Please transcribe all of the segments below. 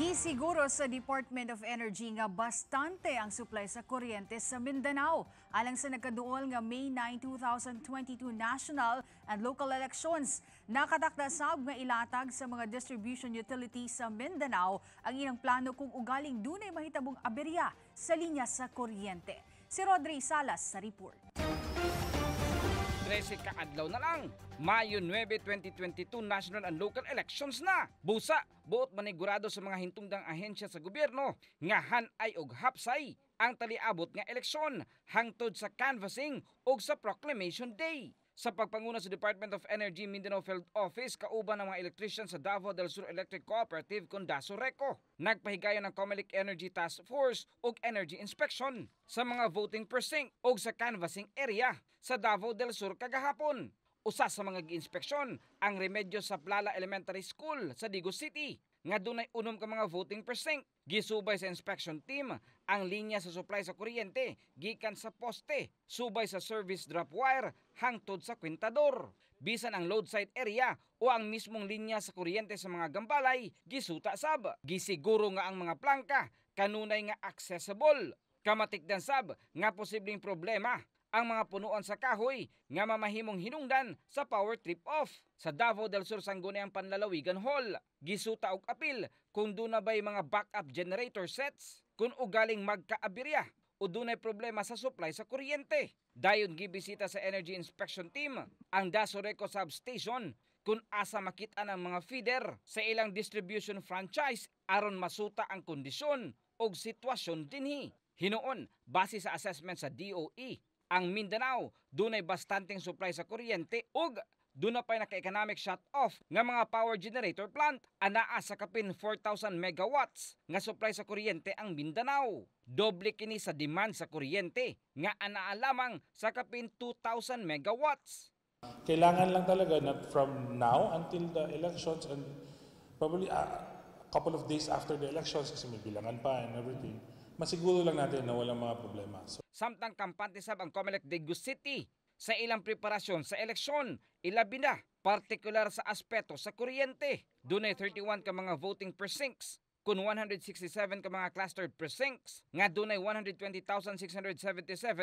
Gisiguro sa Department of Energy nga bastante ang supply sa kuryente sa Mindanao alang sa nagkaduol nga May 9, 2022 national and local elections. Nakatakda sab nga ilatag sa mga distribution utility sa Mindanao ang ilang plano kung ugaling dunay mahitabong aberya sa linya sa kuryente. Si Rodri Salas sa report. 13 kaadlaw na lang. Mayo 9, 2022 national and local elections na. Busa, buot manigurado sa mga hintungdang ahensya sa gobyerno nga hanay og hapsay ang taliabot nga eleksyon hangtod sa canvassing o sa proclamation day sa pagpanguna sa Department of Energy Mindanao Field Office kauban ng mga electrician sa Davao del Sur Electric Cooperative Condaso Reco. Nagpahigayon ng Comelec Energy Task Force ug Energy Inspection sa mga voting precinct ug sa canvassing area sa Davao del Sur kagahapon. Usa sa mga giinspeksyon ang remedyo sa Plala Elementary School sa Digo City nga dunay unom ka mga voting precinct. Gisubay sa inspection team ang linya sa supply sa kuryente, gikan sa poste, subay sa service drop wire hangtod sa kwentador. Bisan ang load site area o ang mismong linya sa kuryente sa mga gambalay, gisuta sab. Gisiguro nga ang mga planka, kanunay nga accessible. Kamatikdan sab nga posibleng problema ang mga punuan sa kahoy nga mamahimong hinungdan sa power trip off sa Davao del Sur Sangguni ang Panlalawigan Hall. Gisuta og apil kung duna na bay mga backup generator sets kung ugaling magkaabirya o dunay problema sa supply sa kuryente. Dayon gibisita sa Energy Inspection Team ang Dasoreco Substation kung asa makita ng mga feeder sa ilang distribution franchise aron masuta ang kondisyon og sitwasyon dinhi. Hinoon, base sa assessment sa DOE, ang Mindanao. Dunay bastanteng supply sa kuryente ug doon na pa'y naka-economic shut-off nga mga power generator plant. Anaa sa kapin 4,000 megawatts nga supply sa kuryente ang Mindanao. Doble kini sa demand sa kuryente nga anaa lamang sa kapin 2,000 megawatts. Kailangan lang talaga na from now until the elections and probably a couple of days after the elections kasi may bilangan pa and everything, masiguro lang natin na walang mga problema. So samtang kampante sab ang COMELEC Daegu City sa ilang preparasyon sa eleksyon, ilabi na, partikular sa aspeto sa kuryente. Dunay 31 ka mga voting precincts kun 167 ka mga clustered precincts nga dunay 120,677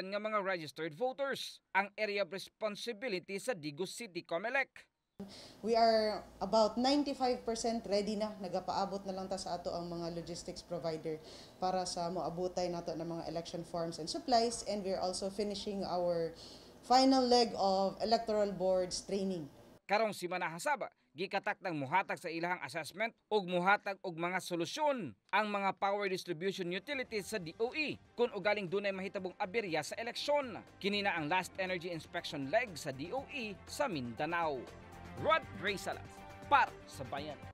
nga mga registered voters ang area of responsibility sa Digo City COMELEC We are about 95% ready na. Nagapaabot na lang ta sa ato ang mga logistics provider para sa moabutay nato ng mga election forms and supplies and we're also finishing our final leg of electoral boards training. Karong si Manahasaba, gikatak ng muhatag sa ilang assessment ug muhatag og mga solusyon ang mga power distribution utilities sa DOE kung ugaling dunay mahitabong aberya sa eleksyon. Kini na ang last energy inspection leg sa DOE sa Mindanao. Rod Ray Salas para sa bayan.